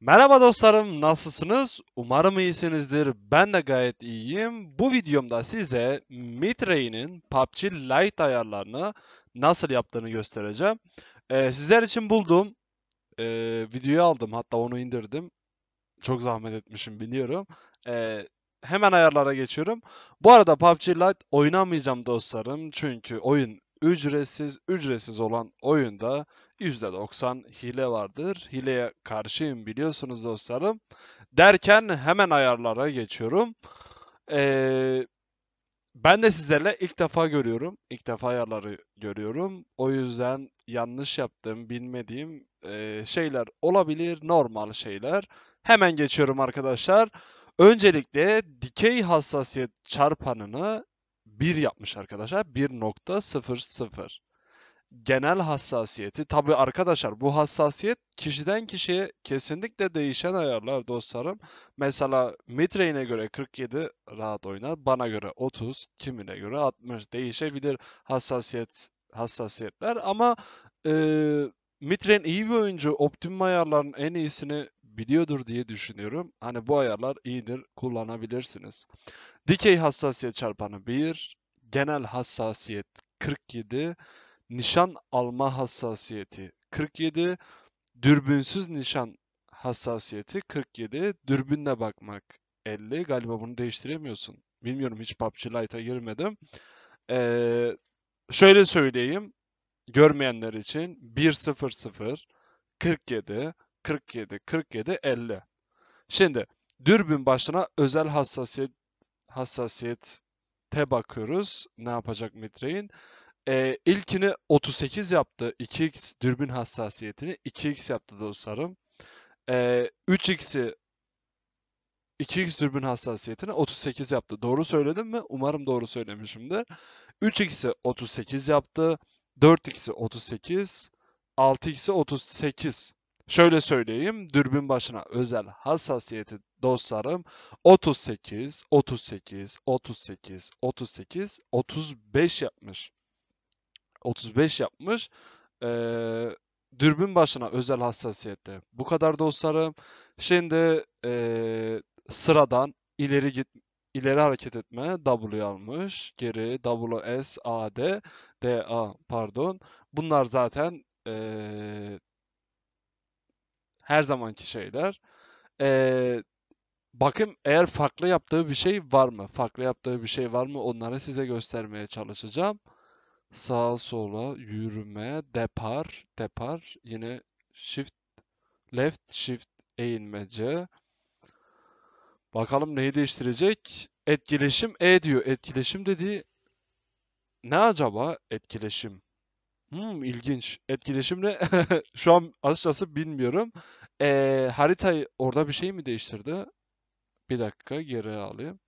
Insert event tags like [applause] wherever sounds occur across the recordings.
Merhaba dostlarım, nasılsınız? Umarım iyisinizdir. Ben de gayet iyiyim. Bu videomda size Mitray'nin PUBG Lite ayarlarını nasıl yaptığını göstereceğim. Ee, sizler için buldum. Ee, videoyu aldım, hatta onu indirdim. Çok zahmet etmişim biliyorum. Ee, hemen ayarlara geçiyorum. Bu arada PUBG Lite oynamayacağım dostlarım. Çünkü oyun ücretsiz ücretsiz olan oyunda %90 hile vardır. Hileye karşıyım biliyorsunuz dostlarım. Derken hemen ayarlara geçiyorum. Ee, ben de sizlerle ilk defa görüyorum. İlk defa ayarları görüyorum. O yüzden yanlış yaptığım, bilmediğim e, şeyler olabilir. Normal şeyler. Hemen geçiyorum arkadaşlar. Öncelikle dikey hassasiyet çarpanını 1 yapmış arkadaşlar. 1.00. Genel hassasiyeti. Tabi arkadaşlar bu hassasiyet kişiden kişiye kesinlikle değişen ayarlar dostlarım. Mesela midrain'e göre 47 rahat oynar. Bana göre 30, kimine göre 60 değişebilir hassasiyet hassasiyetler ama e, Mitren iyi bir oyuncu. Optimum ayarların en iyisini biliyordur diye düşünüyorum. Hani bu ayarlar iyidir, kullanabilirsiniz. Dikey hassasiyet çarpanı 1, genel hassasiyet 47, nişan alma hassasiyeti 47, dürbünsüz nişan hassasiyeti 47, dürbünle bakmak 50. Galiba bunu değiştiremiyorsun. Bilmiyorum hiç PUBG Lite'a girmedim. Ee, şöyle söyleyeyim. Görmeyenler için 100 47 47, 47, 50. Şimdi dürbün başına özel hassasiyet hassasiyete bakıyoruz. Ne yapacak Mitrain? Ee, ilkini 38 yaptı. 2x dürbün hassasiyetini 2x yaptı dostlarım. Ee, 3x'i 2x dürbün hassasiyetini 38 yaptı. Doğru söyledim mi? Umarım doğru söylemişimdir. 3x'i 38 yaptı. 4x'i 38. 6x'i 38. Şöyle söyleyeyim, dürbün başına özel hassasiyeti dostlarım 38, 38, 38, 38, 35 yapmış. 35 yapmış. Ee, dürbün başına özel hassasiyette. Bu kadar dostlarım. Şimdi e, sıradan ileri git ileri hareket etme W almış. Geri W S A D D A pardon. Bunlar zaten e, her zamanki şeyler. Ee, bakın eğer farklı yaptığı bir şey var mı? Farklı yaptığı bir şey var mı? Onları size göstermeye çalışacağım. Sağa sola yürüme, depar, depar. Yine shift, left, shift eğilmece. Bakalım neyi değiştirecek? Etkileşim E diyor. Etkileşim dediği ne acaba etkileşim? Hmm, ilginç. Etkileşimle [laughs] şu an açıkçası bilmiyorum. Ee, haritayı orada bir şey mi değiştirdi? Bir dakika geri alayım.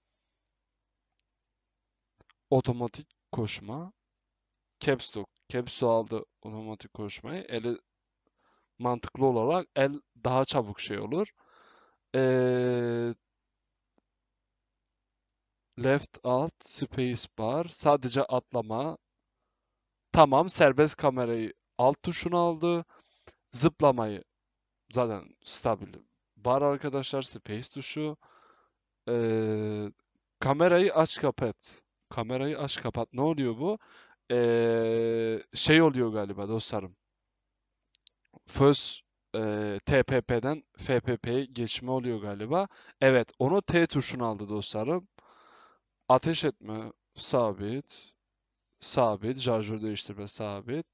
Otomatik koşma. Caps Lock. Caps aldı otomatik koşmayı. Eli mantıklı olarak el daha çabuk şey olur. Ee, left alt space bar sadece atlama Tamam serbest kamerayı alt tuşuna aldı. Zıplamayı zaten stabil. Bar arkadaşlar space tuşu. Ee, kamerayı aç kapat. Kamerayı aç kapat. Ne oluyor bu? Ee, şey oluyor galiba dostlarım. First e, TPP'den FPP'ye geçme oluyor galiba. Evet, onu T tuşunu aldı dostlarım. Ateş etme sabit sabit. Şarjör değiştirme sabit.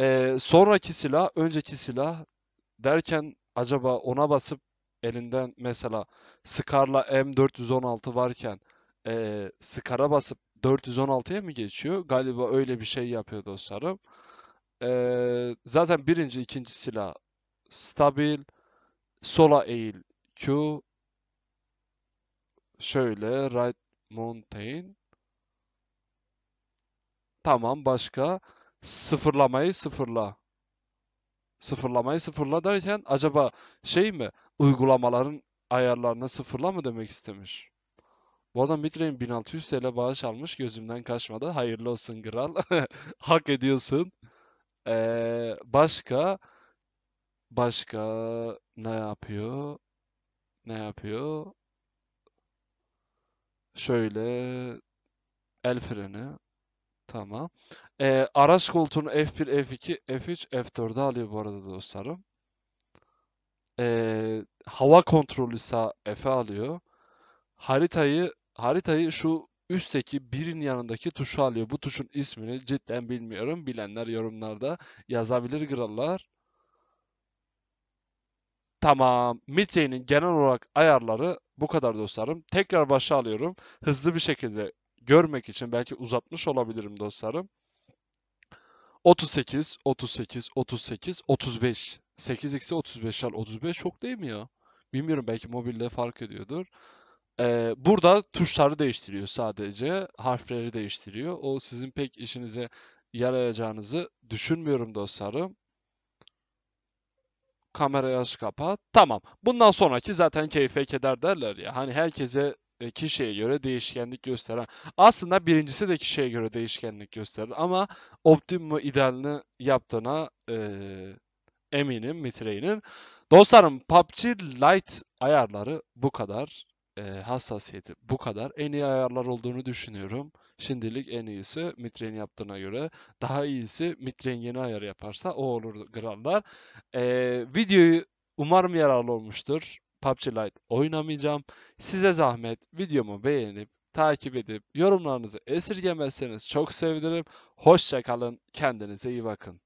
Ee, sonraki silah, önceki silah derken acaba ona basıp elinden mesela Scar'la M416 varken e, Scar'a basıp 416'ya mı geçiyor? Galiba öyle bir şey yapıyor dostlarım. E, zaten birinci, ikinci silah stabil. Sola eğil Q. Şöyle right mountain. Tamam başka. Sıfırlamayı sıfırla. Sıfırlamayı sıfırla derken acaba şey mi? Uygulamaların ayarlarını sıfırla mı demek istemiş? Bu adam Midrain 1600 TL bağış almış. Gözümden kaçmadı. Hayırlı olsun kral. [laughs] Hak ediyorsun. Ee, başka başka ne yapıyor? Ne yapıyor? Şöyle el freni. Tamam. Ee, araç koltuğunu F1, F2, F3, F4'e alıyor bu arada dostlarım. Ee, hava kontrolü sağ F'e alıyor. Haritayı haritayı şu üstteki birin yanındaki tuşu alıyor. Bu tuşun ismini cidden bilmiyorum. Bilenler yorumlarda yazabilir krallar. Tamam. Mitre'nin genel olarak ayarları bu kadar dostlarım. Tekrar başa alıyorum. Hızlı bir şekilde görmek için belki uzatmış olabilirim dostlarım. 38, 38, 38, 35. 8x'i 35 al. 35 çok değil mi ya? Bilmiyorum belki mobilde fark ediyordur. Ee, burada tuşları değiştiriyor sadece. Harfleri değiştiriyor. O sizin pek işinize yarayacağınızı düşünmüyorum dostlarım. Kamerayı aç kapat. Tamam. Bundan sonraki zaten keyfe keder derler ya. Hani herkese kişiye göre değişkenlik gösteren. Aslında birincisi de kişiye göre değişkenlik gösteren ama optimumu idealini yaptığına e, eminim Mitrey'nin. Dostlarım PUBG Lite ayarları bu kadar. E, hassasiyeti bu kadar. En iyi ayarlar olduğunu düşünüyorum. Şimdilik en iyisi Mitrey'in yaptığına göre. Daha iyisi Mitrey'in yeni ayarı yaparsa o olur krallar. E, videoyu umarım yararlı olmuştur. PUBG Lite oynamayacağım. Size zahmet videomu beğenip takip edip yorumlarınızı esirgemezseniz çok sevinirim. Hoşçakalın. Kendinize iyi bakın.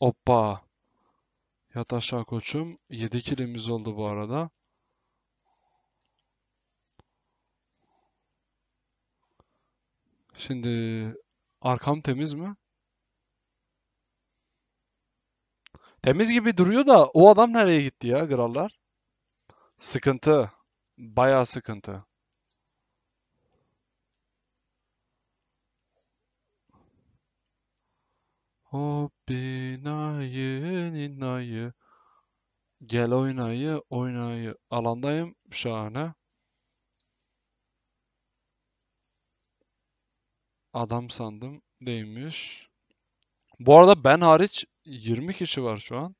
Hoppa. Yat aşağı koçum. 7 kilimiz oldu bu arada. Şimdi arkam temiz mi? Temiz gibi duruyor da o adam nereye gitti ya krallar? Sıkıntı. Bayağı sıkıntı. Hoppi nayı ninayı Gel oynayı oynayı Alandayım şahane Adam sandım değilmiş Bu arada ben hariç 20 kişi var şu an.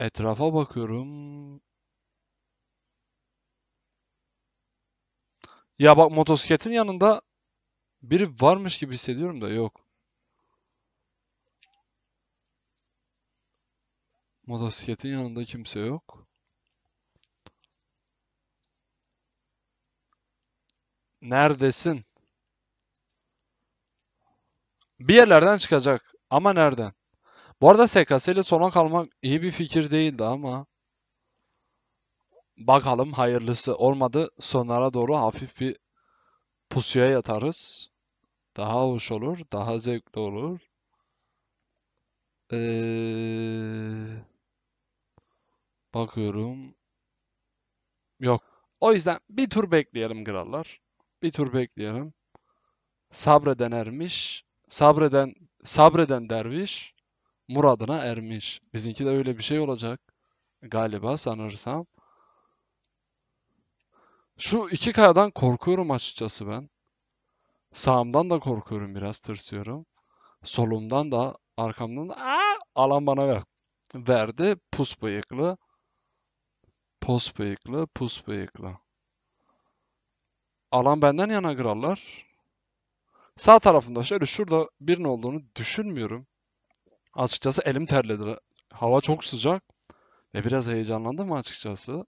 Etrafa bakıyorum. Ya bak motosikletin yanında biri varmış gibi hissediyorum da yok. Motosikletin yanında kimse yok. Neredesin? Bir yerlerden çıkacak. Ama nereden? Bu arada SKS ile sona kalmak iyi bir fikir değildi ama. Bakalım hayırlısı olmadı. Sonlara doğru hafif bir pusuya yatarız. Daha hoş olur. Daha zevkli olur. Ee, bakıyorum. Yok. O yüzden bir tur bekleyelim krallar. Bir tur bekleyelim. Sabredenermiş. Sabreden sabreden derviş muradına ermiş. Bizinki de öyle bir şey olacak galiba sanırsam. Şu iki kayadan korkuyorum açıkçası ben. Sağımdan da korkuyorum biraz tırsıyorum. Solumdan da arkamdan da Aa! alan bana ver. verdi. Pus bıyıklı. Pos bıyıklı, pus bıyıklı. Alan benden yana krallar. Sağ tarafımda şöyle şurada birinin olduğunu düşünmüyorum. Açıkçası elim terledi. Hava çok sıcak ve biraz heyecanlandım açıkçası.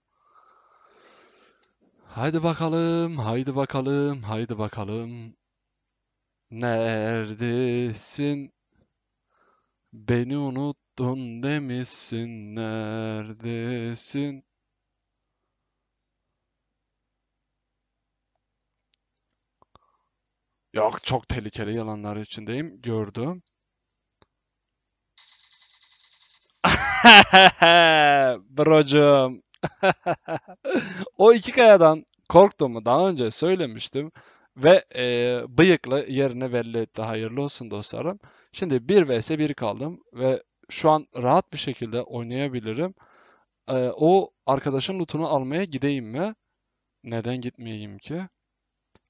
Haydi bakalım, haydi bakalım, haydi bakalım. Neredesin? Beni unuttun demişsin, neredesin? Yok çok tehlikeli yalanlar içindeyim. Gördüm. [laughs] Brocum. [laughs] o iki kayadan korktuğumu daha önce söylemiştim. Ve e, bıyıklı yerini belli etti. Hayırlı olsun dostlarım. Şimdi 1 vs 1 kaldım ve şu an rahat bir şekilde oynayabilirim. E, o arkadaşın lootunu almaya gideyim mi? Neden gitmeyeyim ki?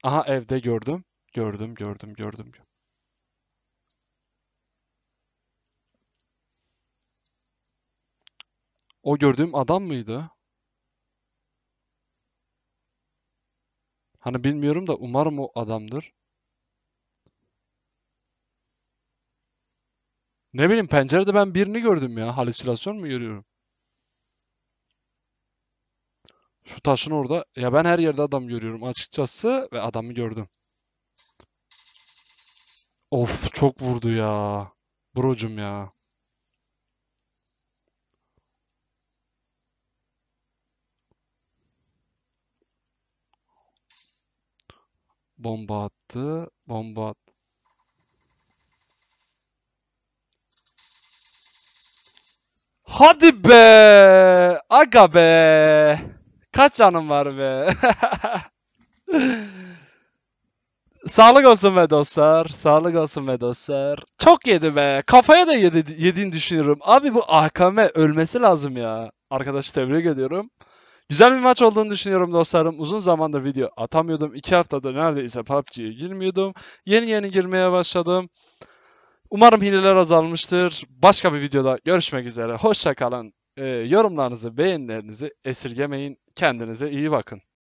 Aha evde gördüm. Gördüm, gördüm, gördüm. O gördüğüm adam mıydı? Hani bilmiyorum da umarım o adamdır. Ne bileyim pencerede ben birini gördüm ya. Halüsinasyon mu görüyorum? Şu taşın orada. Ya ben her yerde adam görüyorum açıkçası ve adamı gördüm. Of çok vurdu ya. Brocum ya. Bomba attı. Bomba attı. Hadi be! Aga be! Kaç canım var be? [laughs] Sağlık olsun be dostlar. Sağlık olsun be dostlar. Çok yedi be. Kafaya da yedi, yediğini düşünüyorum. Abi bu AKM ölmesi lazım ya. Arkadaşı tebrik ediyorum. Güzel bir maç olduğunu düşünüyorum dostlarım. Uzun zamandır video atamıyordum. İki haftadır neredeyse PUBG'ye girmiyordum. Yeni yeni girmeye başladım. Umarım hileler azalmıştır. Başka bir videoda görüşmek üzere. Hoşçakalın. Ee, yorumlarınızı, beğenilerinizi esirgemeyin. Kendinize iyi bakın.